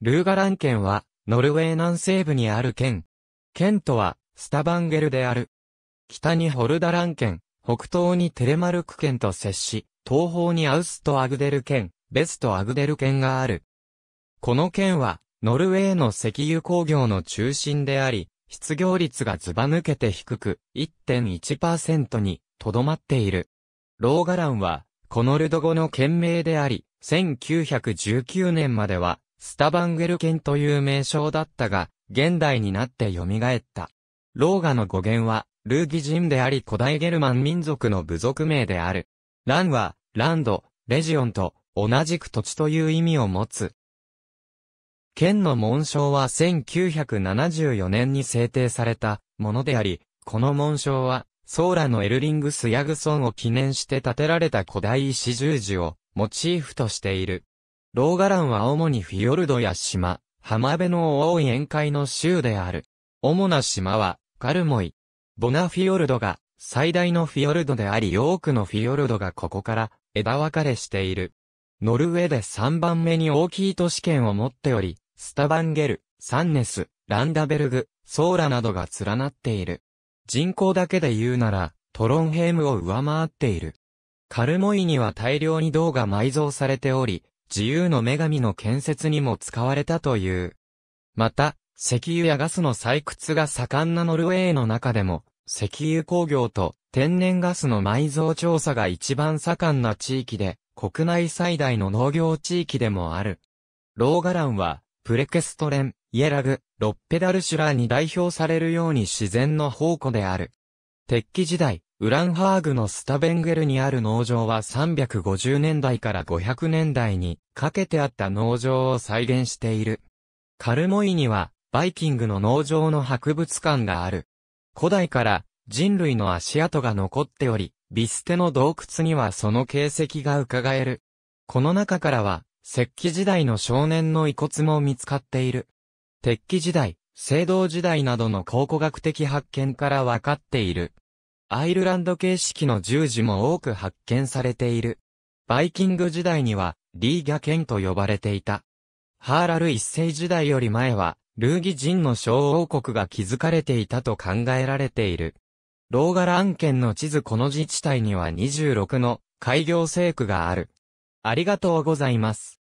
ルーガラン県は、ノルウェー南西部にある県。県とは、スタバンゲルである。北にホルダラン県、北東にテレマルク県と接し、東方にアウストアグデル県、ベストアグデル県がある。この県は、ノルウェーの石油工業の中心であり、失業率がずば抜けて低く、1.1%に、とどまっている。ローガランは、このルド語の県名であり、1919年までは、スタバンゲル県という名称だったが、現代になって蘇った。ローガの語源は、ルーギ人であり古代ゲルマン民族の部族名である。ランは、ランド、レジオンと同じく土地という意味を持つ。県の紋章は1974年に制定されたものであり、この紋章は、ソーラのエルリングス・ヤグソンを記念して建てられた古代石十字をモチーフとしている。ローガランは主にフィヨルドや島、浜辺の多い宴会の州である。主な島は、カルモイ。ボナフィヨルドが最大のフィヨルドであり多くのフィヨルドがここから枝分かれしている。ノルウェーで3番目に大きい都市圏を持っており、スタバンゲル、サンネス、ランダベルグ、ソーラなどが連なっている。人口だけで言うなら、トロンヘームを上回っている。カルモイには大量に銅が埋蔵されており、自由の女神の建設にも使われたという。また、石油やガスの採掘が盛んなノルウェーの中でも、石油工業と天然ガスの埋蔵調査が一番盛んな地域で、国内最大の農業地域でもある。ローガランは、プレケストレン、イエラグ、ロッペダルシュラーに代表されるように自然の宝庫である。鉄器時代、ウランハーグのスタベンゲルにある農場は350年代から500年代にかけてあった農場を再現している。カルモイにはバイキングの農場の博物館がある。古代から人類の足跡が残っており、ビステの洞窟にはその形跡が伺える。この中からは、石器時代の少年の遺骨も見つかっている。鉄器時代、青銅時代などの考古学的発見からわかっている。アイルランド形式の十字も多く発見されている。バイキング時代には、リーギャ剣と呼ばれていた。ハーラル一世時代より前は、ルーギ人の小王国が築かれていたと考えられている。ローガラン県の地図この自治体には26の開業制区がある。ありがとうございます。